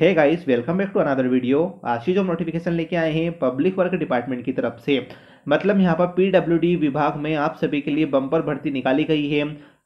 है guys welcome back to another video आज की जो नोटिफिकेशन लेके आए हैं पब्लिक वर्क डिपार्टमेंट की तरफ से मतलब यहाँ पर पीडब्ल्यूडी विभाग में आप सभी के लिए बम्पर भर्ती निकाली गई है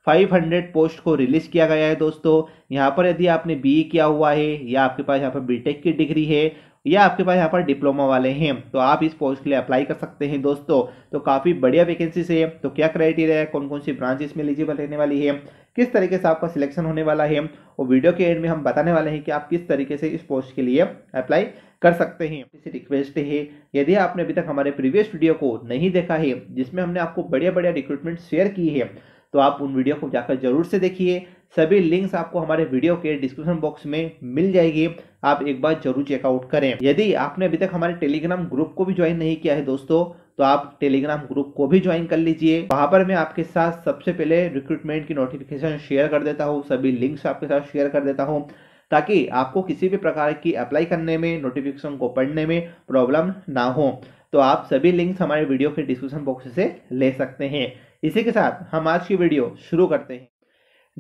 500 पोस्ट को रिलीज किया गया है दोस्तों यहाँ पर यदि आपने बी e किया हुआ है या आपके पास यहाँ पर बी की डिग्री है या आपके पास यहाँ पर डिप्लोमा वाले हैं तो आप इस पोस्ट के लिए अप्लाई कर सकते हैं दोस्तों तो काफ़ी बढ़िया वैकेंसी है तो क्या क्राइटेरिया है कौन कौन सी ब्रांच इसमें एलिजिबल रहने वाली है किस तरीके से आपका सिलेक्शन होने वाला है और वीडियो के एंड में हम बताने वाले हैं कि आप किस तरीके से इस पोस्ट के लिए अप्लाई कर सकते हैं इसे रिक्वेस्ट है यदि आपने अभी तक हमारे प्रीवियस वीडियो को नहीं देखा है जिसमें हमने आपको बढ़िया बढ़िया रिक्रूटमेंट शेयर की है तो आप उन वीडियो को जाकर जरूर से देखिए सभी लिंक्स आपको हमारे वीडियो के डिस्क्रिप्शन बॉक्स में मिल जाएगी आप एक बार जरूर चेकआउट करें यदि आपने अभी तक हमारे टेलीग्राम ग्रुप को भी ज्वाइन नहीं किया है दोस्तों तो आप टेलीग्राम ग्रुप को भी ज्वाइन कर लीजिए वहां पर मैं आपके साथ सबसे पहले रिक्रूटमेंट की नोटिफिकेशन शेयर कर देता हूँ सभी लिंक्स आपके साथ शेयर कर देता हूँ ताकि आपको किसी भी प्रकार की अप्लाई करने में नोटिफिकेशन को पढ़ने में प्रॉब्लम ना हो तो आप सभी लिंक्स हमारे वीडियो के डिस्क्रिप्शन बॉक्स से ले सकते हैं इसी के साथ हम आज की वीडियो शुरू करते हैं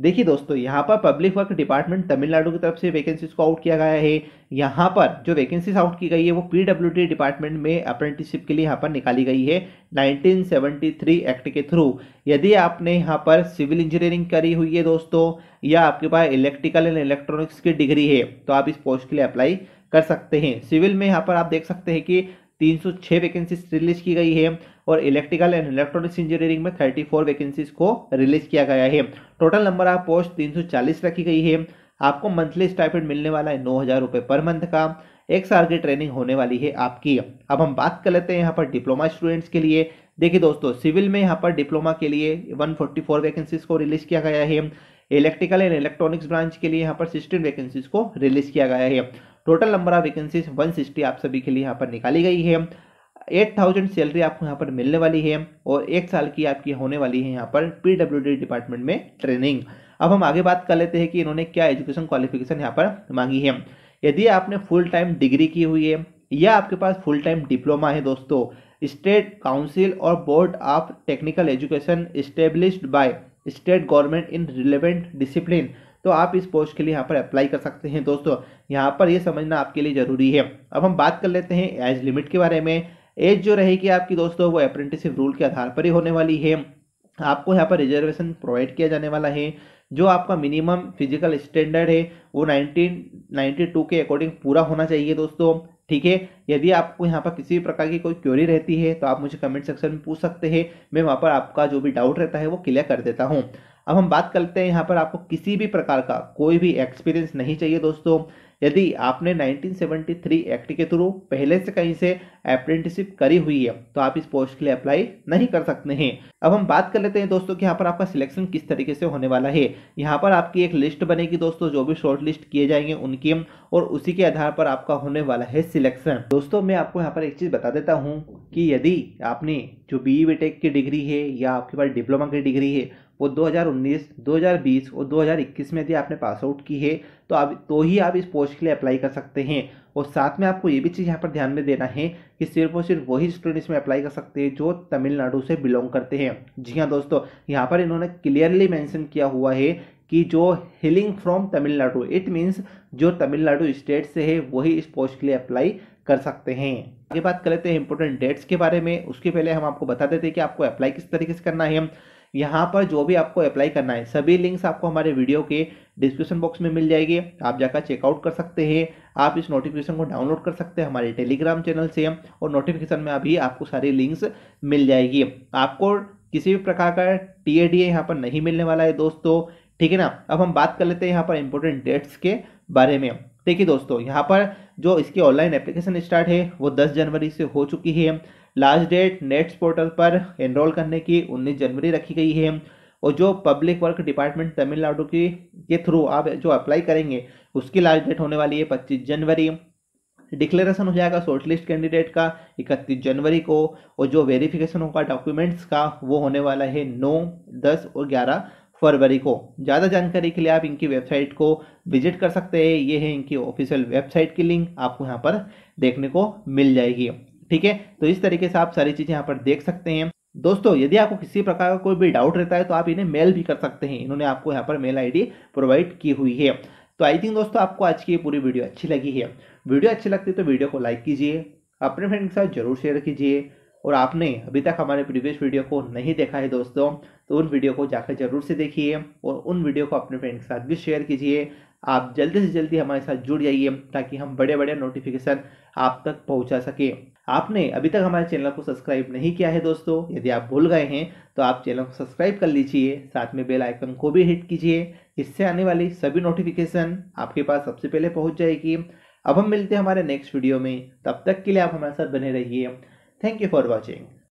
देखिए दोस्तों यहाँ पर पब्लिक वर्क डिपार्टमेंट तमिलनाडु की तरफ से वैकेंसीज को आउट किया गया है यहाँ पर जो वैकेंसीज आउट की गई है वो पीडब्ल्यूडी डिपार्टमेंट में अप्रेंटिसशिप के लिए यहाँ पर निकाली गई है 1973 एक्ट के थ्रू यदि आपने यहाँ पर सिविल इंजीनियरिंग करी हुई है दोस्तों या आपके पास इलेक्ट्रिकल एंड इलेक्ट्रॉनिक्स की डिग्री है तो आप इस पोस्ट के लिए अप्लाई कर सकते हैं सिविल में यहाँ पर आप देख सकते हैं कि छः वैकेंसीज रिलीज की गई है और इलेक्ट्रिकल एंड इलेक्ट्रॉनिक्स इंजीनियरिंग में फोर वैकेंसीज को रिलीज किया गया है टोटल नंबर ऑफ पोस्ट तीन सौ चालीस रखी गई है आपको मंथली स्टाइपेंड मिलने वाला है नौ हज़ार रुपये पर मंथ का एक साल की ट्रेनिंग होने वाली है आपकी अब हम बात कर लेते हैं यहाँ पर डिप्लोमा स्टूडेंट्स के लिए देखिए दोस्तों सिविल में यहाँ पर डिप्लोमा के लिए 144 वैकेंसीज को रिलीज किया गया है इलेक्ट्रिकल एंड इलेक्ट्रॉनिक्स ब्रांच के लिए यहाँ पर सिक्सटीन वैकेंसीज को रिलीज किया गया है total number of vacancies sixty आप सभी के लिए यहाँ पर निकाली गई है 8000 सैलरी आपको यहाँ पर मिलने वाली है और एक साल की आपकी होने वाली है यहाँ पर पीडब्ल्यूडी डिपार्टमेंट में ट्रेनिंग अब हम आगे बात कर लेते हैं कि इन्होंने क्या एजुकेशन क्वालिफिकेशन यहाँ पर मांगी है यदि आपने फुल टाइम डिग्री की हुई है या आपके पास फुल टाइम डिप्लोमा है दोस्तों स्टेट काउंसिल और board of technical education established by state government in relevant discipline तो आप इस पोस्ट के लिए यहाँ पर अप्लाई कर सकते हैं दोस्तों यहाँ पर ये यह समझना आपके लिए ज़रूरी है अब हम बात कर लेते हैं एज लिमिट के बारे में एज जो रहेगी आपकी दोस्तों वो अप्रेंटिसिप रूल के आधार पर ही होने वाली है आपको यहाँ पर रिजर्वेशन प्रोवाइड किया जाने वाला है जो आपका मिनिमम फिजिकल स्टैंडर्ड है वो 1992 के अकॉर्डिंग पूरा होना चाहिए दोस्तों ठीक है यदि आपको यहाँ पर किसी भी प्रकार की कोई क्योरी रहती है तो आप मुझे कमेंट सेक्शन में पूछ सकते हैं मैं वहाँ पर आपका जो भी डाउट रहता है वो क्लियर कर देता हूँ अब हम बात करते हैं यहाँ पर आपको किसी भी प्रकार का कोई भी एक्सपीरियंस नहीं चाहिए दोस्तों यदि आपने 1973 एक्ट के थ्रू पहले से कहीं से अप्रेंटिसिप करी हुई है तो आप इस पोस्ट के लिए अप्लाई नहीं कर सकते हैं अब हम बात कर लेते हैं दोस्तों कि यहाँ पर आपका सिलेक्शन किस तरीके से होने वाला है यहाँ पर आपकी एक लिस्ट बनेगी दोस्तों जो भी शॉर्ट लिस्ट किए जाएंगे उनकी और उसी के आधार पर आपका होने वाला है सिलेक्शन दोस्तों मैं आपको यहाँ पर एक चीज़ बता देता हूँ कि यदि आपने जो बी टेक e की डिग्री है या आपके पास डिप्लोमा की डिग्री है वो 2019, 2020 और 2021 में यदि आपने पास आउट की है तो आप तो ही आप इस पोस्ट के लिए अप्लाई कर सकते हैं और साथ में आपको ये भी चीज़ यहाँ पर ध्यान में देना है कि सिर्फ और सिर्फ वही स्टूडेंट इसमें अप्लाई कर सकते हैं जो तमिलनाडु से बिलोंग करते हैं जी हाँ दोस्तों यहाँ पर इन्होंने क्लियरली मैंशन किया हुआ है कि जो hailing from Tamil Nadu it means जो तमिलनाडु स्टेट से है वही इस पोस्ट के लिए अप्लाई कर सकते हैं आगे बात कर लेते हैं इंपॉर्टेंट डेट्स के बारे में उसके पहले हम आपको बता देते हैं कि आपको अप्लाई किस तरीके से करना है यहाँ पर जो भी आपको अप्लाई करना है सभी लिंक्स आपको हमारे वीडियो के डिस्क्रिप्शन बॉक्स में मिल जाएगी आप जाकर चेकआउट कर सकते हैं आप इस नोटिफिकेशन को डाउनलोड कर सकते हैं हमारे टेलीग्राम चैनल से और नोटिफिकेशन में अभी आपको सारी लिंक्स मिल जाएगी आपको किसी भी प्रकार का टी ए डी यहाँ पर नहीं मिलने वाला है दोस्तों ठीक है ना अब हम बात कर लेते हैं यहाँ पर इम्पोर्टेंट डेट्स के बारे में देखिए दोस्तों यहाँ पर जो इसकी ऑनलाइन एप्लीकेशन स्टार्ट है वो 10 जनवरी से हो चुकी है लास्ट डेट नेट्स पोर्टल पर एनरोल करने की उन्नीस जनवरी रखी गई है और जो पब्लिक वर्क डिपार्टमेंट तमिलनाडु की के थ्रू आप जो अप्लाई करेंगे उसकी लास्ट डेट होने वाली है पच्चीस जनवरी डिक्लेरेशन हो जाएगा लिस्ट कैंडिडेट का इकतीस जनवरी को और जो वेरिफिकेशन होगा डॉक्यूमेंट्स का वो होने वाला है नौ दस और ग्यारह फरवरी को ज़्यादा जानकारी के लिए आप इनकी वेबसाइट को विजिट कर सकते हैं ये है इनकी ऑफिशियल वेबसाइट की लिंक आपको यहाँ पर देखने को मिल जाएगी ठीक है तो इस तरीके से आप सारी चीज़ें यहाँ पर देख सकते हैं दोस्तों यदि आपको किसी प्रकार का कोई भी डाउट रहता है तो आप इन्हें मेल भी कर सकते हैं इन्होंने आपको यहाँ पर मेल आईडी प्रोवाइड की हुई है तो आई थिंक दोस्तों आपको आज की ये पूरी वीडियो अच्छी लगी है वीडियो अच्छी लगती है तो वीडियो को लाइक कीजिए अपने फ्रेंड के साथ जरूर शेयर कीजिए और आपने अभी तक हमारे प्रीवियस वीडियो को नहीं देखा है दोस्तों तो उन वीडियो को जाकर जरूर से देखिए और उन वीडियो को अपने फ्रेंड के साथ भी शेयर कीजिए आप जल्दी से जल्दी हमारे साथ जुड़ जाइए ताकि हम बड़े बड़े नोटिफिकेशन आप तक पहुंचा सकें आपने अभी तक हमारे चैनल को सब्सक्राइब नहीं किया है दोस्तों यदि आप भूल गए हैं तो आप चैनल को सब्सक्राइब कर लीजिए साथ में बेल आइकन को भी हिट कीजिए इससे आने वाली सभी नोटिफिकेशन आपके पास सबसे पहले पहुँच जाएगी अब हम मिलते हैं हमारे नेक्स्ट वीडियो में तब तक के लिए आप हमारे साथ बने रहिए थैंक यू फॉर वॉचिंग